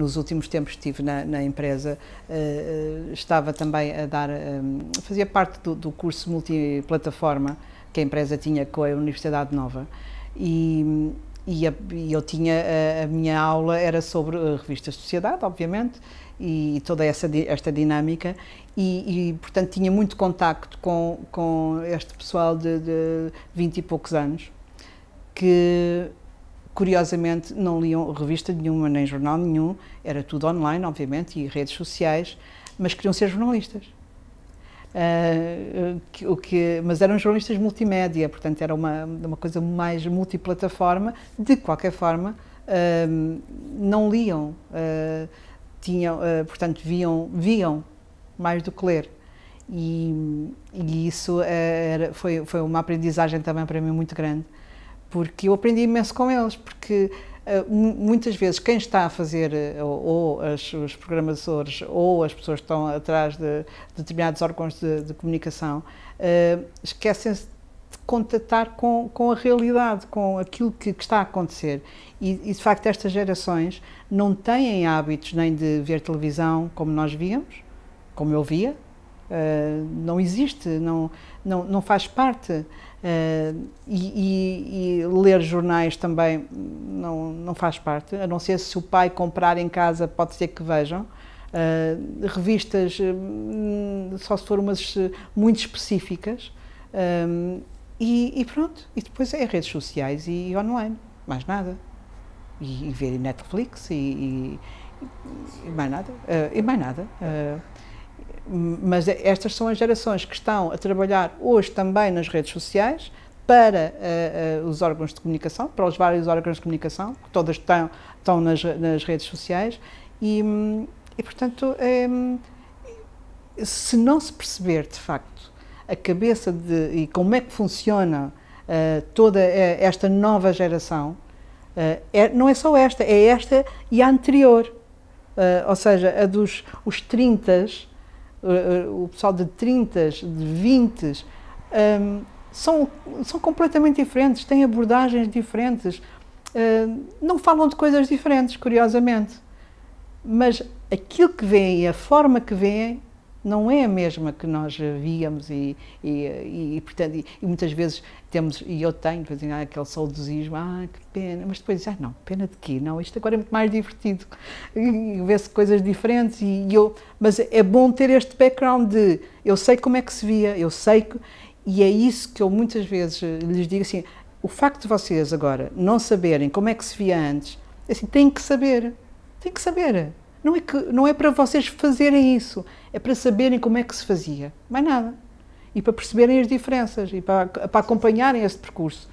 nos últimos tempos estive na, na empresa, uh, estava também a dar, um, eh, fazia parte do, do curso multiplataforma que a empresa tinha com a Universidade Nova e, e, a, e eu tinha, a, a, minha aula era sobre revistas de sociedade, obviamente, e toda essa esta dinâmica e, e, portanto tinha muito contacto com, com este pessoal de, de 20 e poucos anos que Curiosamente, não liam revista nenhuma, nem jornal nenhum, era tudo online, obviamente, e redes sociais, mas queriam ser jornalistas. Uh, que, o que, mas eram jornalistas multimédia, portanto era uma, uma coisa mais multiplataforma. De qualquer forma, uh, não liam, uh, tinham, portanto viam, viam mais do que ler. E, e isso era, foi, foi uma aprendizagem também para mim muito grande porque eu aprendi imenso com eles, porque eh, muitas vezes quem está a fazer eh, ou, ou as, os programadores ou as pessoas que estão atrás de, de determinados órgãos de, de comunicação uh, esquecem-se de contactar com, com a realidade, com aquilo que, que está a acontecer. E, e, de facto estas gerações não têm hábitos nem de ver televisão como nós víamos, como eu via, Uh, não existe, não, não, não faz parte. Uh, e, e, e, ler jornais também não, não faz parte, a não ser se o pai comprar em casa, pode ser que vejam. Uh, revistas, só se for umas muito específicas. E, e, pronto, e depois é redes sociais e online, mais nada. E, ver Netflix e, mais nada. e mais nada. Mas é, estas são as gerações que estão a trabalhar hoje também nas redes sociais para uh, uh, os órgãos de comunicação, para os vários órgãos de comunicação, que todas estão, estão nas, nas redes sociais, e, hum, e portanto, hum, se não se perceber de facto a cabeça de, e como é que funciona uh, toda esta nova geração, é, não é só esta, é esta e a anterior, ou seja, a dos os 30 eh, o pessoal de 30, de 20, um, são, são completamente diferentes, têm abordagens diferentes, uh, não falam de coisas diferentes, curiosamente. Mas aquilo que veem e a forma que veem não é a mesma que nós víamos e, e, e portanto, e, e, muitas vezes temos, e eu tenho, por exemplo, aquele saudosismo, ah, que pena, mas depois, ah, não, pena de quê? Não, isto agora é muito mais divertido, vê-se coisas diferentes e, eu, mas é bom ter este background de, eu sei como é que se via, eu sei que, e é isso que eu muitas vezes lhes digo assim, o facto de vocês agora não saberem como é que se via antes, é assim, têm que saber, têm que saber, não é, que, não é para vocês fazerem isso, é para saberem como é que se fazia. Mais nada. E para perceberem as diferenças e para, para acompanharem esse percurso.